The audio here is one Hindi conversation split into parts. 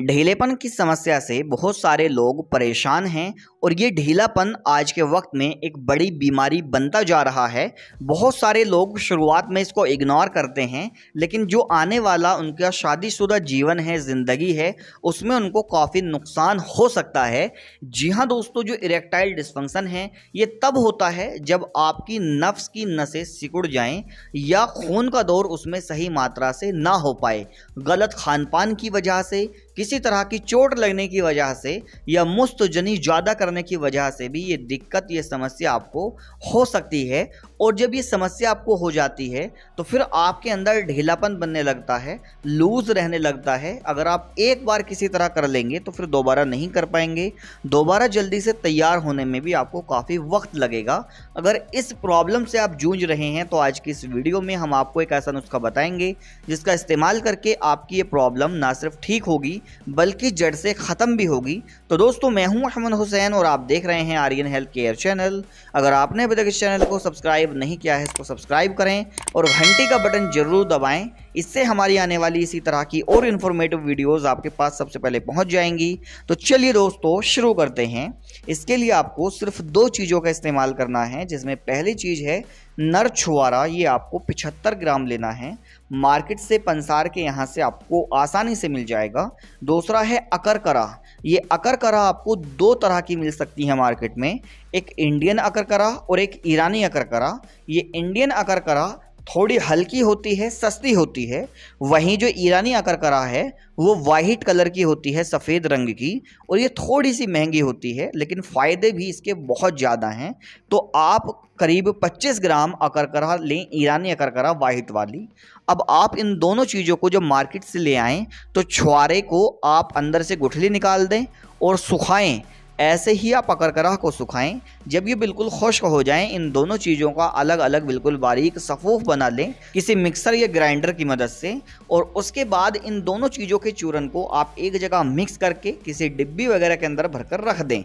ढीलेपन की समस्या से बहुत सारे लोग परेशान हैं और ये ढीलापन आज के वक्त में एक बड़ी बीमारी बनता जा रहा है बहुत सारे लोग शुरुआत में इसको इग्नोर करते हैं लेकिन जो आने वाला उनका शादीशुदा जीवन है ज़िंदगी है उसमें उनको काफ़ी नुकसान हो सकता है जी हाँ दोस्तों जो इरेक्टाइल डिस्फंक्सन है ये तब होता है जब आपकी नफ्स की नसें सिकुड़ जाएँ या खून का दौर उसमें सही मात्रा से ना हो पाए गलत खान पान की वजह से किसी तरह की चोट लगने की वजह से या मुस्तजनी ज़्यादा करने की वजह से भी ये दिक्कत ये समस्या आपको हो सकती है और जब ये समस्या आपको हो जाती है तो फिर आपके अंदर ढीलापन बनने लगता है लूज रहने लगता है अगर आप एक बार किसी तरह कर लेंगे तो फिर दोबारा नहीं कर पाएंगे दोबारा जल्दी से तैयार होने में भी आपको काफ़ी वक्त लगेगा अगर इस प्रॉब्लम से आप जूझ रहे हैं तो आज की इस वीडियो में हम आपको एक ऐसा नुस्खा बताएंगे जिसका इस्तेमाल करके आपकी ये प्रॉब्लम ना सिर्फ ठीक होगी बल्कि जड़ से ख़त्म भी होगी तो दोस्तों मैं हूँ अहमद हुसैन और आप देख रहे हैं आर्यन हेल्थ केयर चैनल अगर आपने अभी तक इस चैनल को सब्सक्राइब नहीं किया है इसको सब्सक्राइब करें और घंटी का बटन ज़रूर दबाएं इससे हमारी आने वाली इसी तरह की और इन्फॉर्मेटिव वीडियोस आपके पास सबसे पहले पहुंच जाएंगी तो चलिए दोस्तों शुरू करते हैं इसके लिए आपको सिर्फ दो चीज़ों का इस्तेमाल करना है जिसमें पहली चीज़ है नर छुआरा ये आपको पिछहत्तर ग्राम लेना है मार्केट से पंसार के यहाँ से आपको आसानी से मिल जाएगा दूसरा है अकरकरा ये अकरकरा आपको दो तरह की मिल सकती है मार्केट में एक इंडियन अकरकरा और एक ईरानी अकरकरा ये इंडियन अकरकरा थोड़ी हल्की होती है सस्ती होती है वहीं जो ईरानी करा है वो वाइट कलर की होती है सफ़ेद रंग की और ये थोड़ी सी महंगी होती है लेकिन फ़ायदे भी इसके बहुत ज़्यादा हैं तो आप करीब 25 ग्राम करा लें ईरानी करा वाइट वाली अब आप इन दोनों चीज़ों को जब मार्केट से ले आएँ तो छुआरे को आप अंदर से गुठली निकाल दें और सुखाएँ ऐसे ही आप अकरकरा को सुखाएं जब ये बिल्कुल खुश्क हो जाएं इन दोनों चीज़ों का अलग अलग बिल्कुल बारीक सफ़ूफ बना लें किसी मिक्सर या ग्राइंडर की मदद से और उसके बाद इन दोनों चीज़ों के चूरन को आप एक जगह मिक्स करके किसी डिब्बी वगैरह के अंदर भरकर रख दें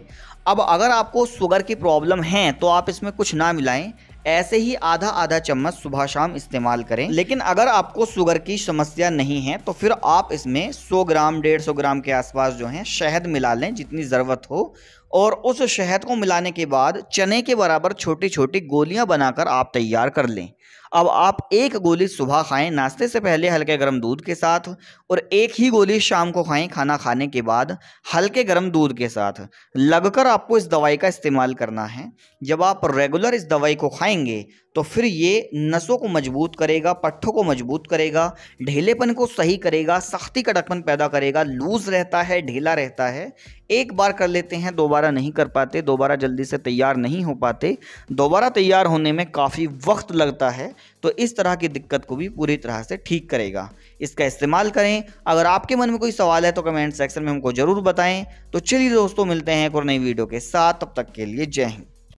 अब अगर आपको शुगर की प्रॉब्लम है तो आप इसमें कुछ ना मिलाएं ऐसे ही आधा आधा चम्मच सुबह शाम इस्तेमाल करें लेकिन अगर आपको शुगर की समस्या नहीं है तो फिर आप इसमें 100 ग्राम 150 ग्राम के आसपास जो है शहद मिला लें जितनी ज़रूरत हो और उस शहद को मिलाने के बाद चने के बराबर छोटी छोटी गोलियां बनाकर आप तैयार कर लें अब आप एक गोली सुबह खाएं नाश्ते से पहले हल्के गर्म दूध के साथ और एक ही गोली शाम को खाएं खाना खाने के बाद हल्के गर्म दूध के साथ लगकर आपको इस दवाई का इस्तेमाल करना है जब आप रेगुलर इस दवाई को खाएंगे तो फिर ये नसों को मजबूत करेगा पट्ठों को मजबूत करेगा ढीलेपन को सही करेगा सख्ती का डकपन पैदा करेगा लूज़ रहता है ढीला रहता है एक बार कर लेते हैं दोबारा नहीं कर पाते दोबारा जल्दी से तैयार नहीं हो पाते दोबारा तैयार होने में काफ़ी वक्त लगता है तो इस तरह की दिक्कत को भी पूरी तरह से ठीक करेगा इसका इस्तेमाल करें अगर आपके मन में कोई सवाल है तो कमेंट सेक्शन में हमको ज़रूर बताएं तो चलिए दोस्तों मिलते हैं एक और नई वीडियो के साथ तब तक के लिए जय हिंद